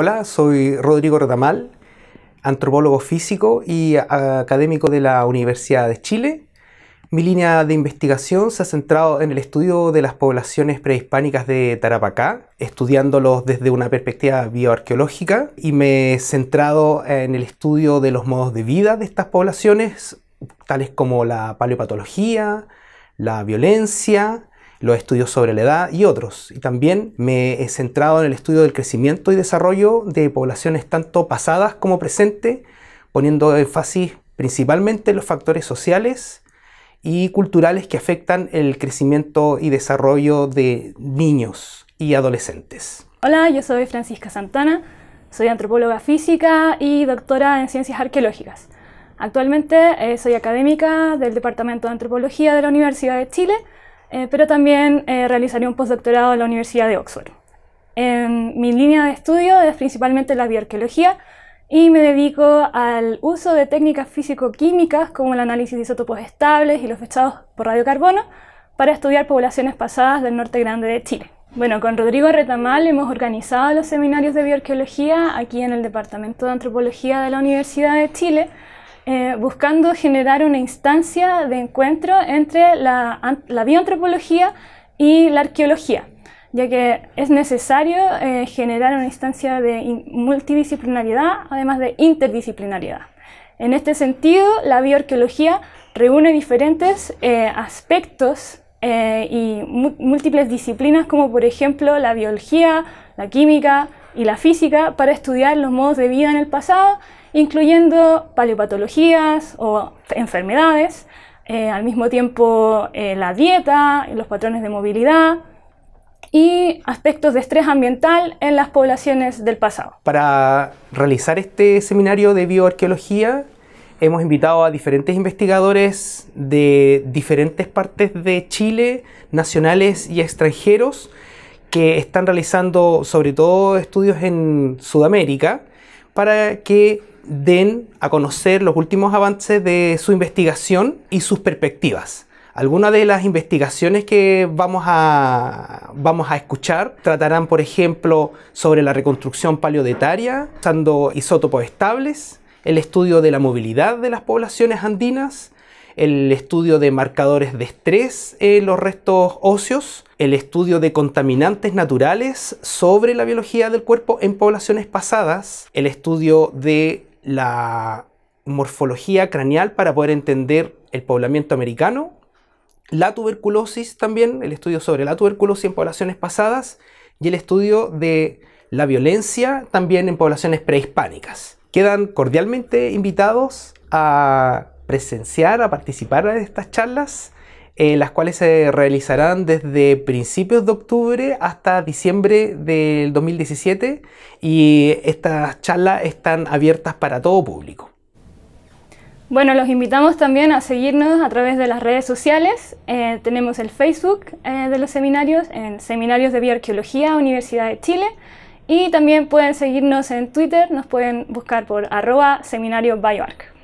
Hola, soy Rodrigo Retamal, antropólogo físico y académico de la Universidad de Chile. Mi línea de investigación se ha centrado en el estudio de las poblaciones prehispánicas de Tarapacá, estudiándolos desde una perspectiva bioarqueológica y me he centrado en el estudio de los modos de vida de estas poblaciones, tales como la paleopatología, la violencia, los estudios sobre la edad y otros. Y también me he centrado en el estudio del crecimiento y desarrollo de poblaciones tanto pasadas como presentes, poniendo énfasis principalmente en los factores sociales y culturales que afectan el crecimiento y desarrollo de niños y adolescentes. Hola, yo soy Francisca Santana, soy antropóloga física y doctora en ciencias arqueológicas. Actualmente eh, soy académica del Departamento de Antropología de la Universidad de Chile eh, pero también eh, realizaré un postdoctorado en la Universidad de Oxford. En mi línea de estudio es principalmente la bioarqueología y me dedico al uso de técnicas físico-químicas como el análisis de isótopos estables y los fechados por radiocarbono para estudiar poblaciones pasadas del norte grande de Chile. Bueno, con Rodrigo Retamal hemos organizado los seminarios de bioarqueología aquí en el Departamento de Antropología de la Universidad de Chile eh, buscando generar una instancia de encuentro entre la, la, bioantropología y la arqueología, ya que es necesario eh, generar una instancia de multidisciplinariedad, además de interdisciplinariedad. En este sentido, la bioarqueología reúne diferentes eh, aspectos y múltiples disciplinas, como por ejemplo la biología, la química, y la física para estudiar los modos de vida en el pasado, incluyendo paleopatologías o enfermedades, eh, al mismo tiempo eh, la dieta, los patrones de movilidad y aspectos de estrés ambiental en las poblaciones del pasado. Para realizar este seminario de bioarqueología, hemos invitado a diferentes investigadores de diferentes partes de Chile, nacionales y extranjeros, que están realizando sobre todo estudios en Sudamérica para que den a conocer los últimos avances de su investigación y sus perspectivas. Algunas de las investigaciones que vamos a, vamos a escuchar tratarán, por ejemplo, sobre la reconstrucción paleodetaria usando isótopos estables, el estudio de la movilidad de las poblaciones andinas, el estudio de marcadores de estrés en eh, los restos óseos, el estudio de contaminantes naturales sobre la biología del cuerpo en poblaciones pasadas, el estudio de la morfología craneal para poder entender el poblamiento americano, la tuberculosis también, el estudio sobre la tuberculosis en poblaciones pasadas y el estudio de la violencia también en poblaciones prehispánicas. Quedan cordialmente invitados a presenciar, a participar en estas charlas, eh, las cuales se realizarán desde principios de octubre hasta diciembre del 2017 y estas charlas están abiertas para todo público. Bueno, los invitamos también a seguirnos a través de las redes sociales. Eh, tenemos el Facebook eh, de los seminarios, en Seminarios de Bioarqueología, Universidad de Chile. Y también pueden seguirnos en Twitter, nos pueden buscar por arroba seminario bioarc.